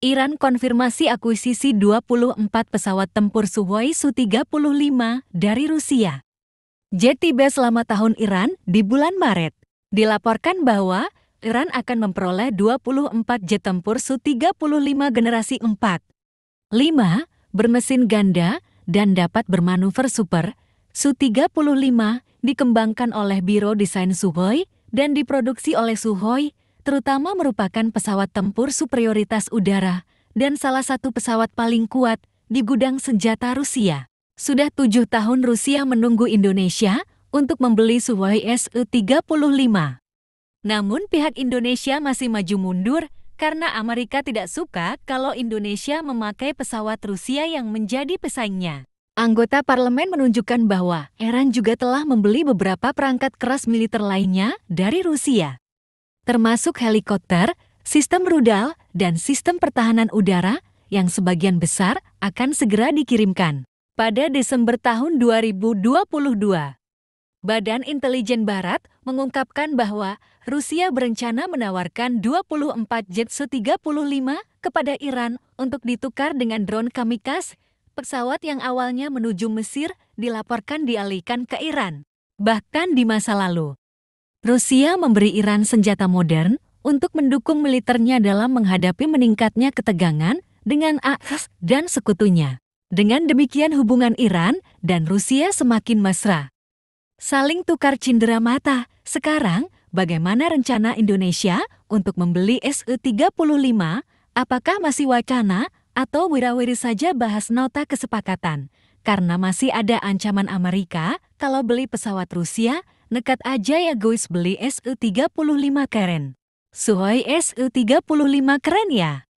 Iran konfirmasi akuisisi 24 pesawat tempur Suhoi Su-35 dari Rusia. JTB selama tahun Iran di bulan Maret. Dilaporkan bahwa Iran akan memperoleh 24 jet tempur Su-35 generasi 4. 5. Bermesin ganda dan dapat bermanuver super, Su-35 dikembangkan oleh Biro Desain Suhoi dan diproduksi oleh Suhoi terutama merupakan pesawat tempur superioritas udara dan salah satu pesawat paling kuat di gudang senjata Rusia. Sudah tujuh tahun Rusia menunggu Indonesia untuk membeli Suhoi Su-35. Namun pihak Indonesia masih maju mundur karena Amerika tidak suka kalau Indonesia memakai pesawat Rusia yang menjadi pesaingnya. Anggota parlemen menunjukkan bahwa Iran juga telah membeli beberapa perangkat keras militer lainnya dari Rusia termasuk helikopter, sistem rudal, dan sistem pertahanan udara yang sebagian besar akan segera dikirimkan. Pada Desember tahun 2022, Badan Intelijen Barat mengungkapkan bahwa Rusia berencana menawarkan 24 jet Su-35 kepada Iran untuk ditukar dengan drone kamikaze. Pesawat yang awalnya menuju Mesir dilaporkan dialihkan ke Iran. Bahkan di masa lalu, Rusia memberi Iran senjata modern untuk mendukung militernya dalam menghadapi meningkatnya ketegangan dengan AS dan sekutunya. Dengan demikian hubungan Iran dan Rusia semakin mesra. Saling tukar cindera mata, sekarang bagaimana rencana Indonesia untuk membeli SU-35? Apakah masih wacana atau wirawiri saja bahas nota kesepakatan? Karena masih ada ancaman Amerika kalau beli pesawat Rusia nekat aja ya guys beli SU35 keren. Suhoi SU35 keren ya.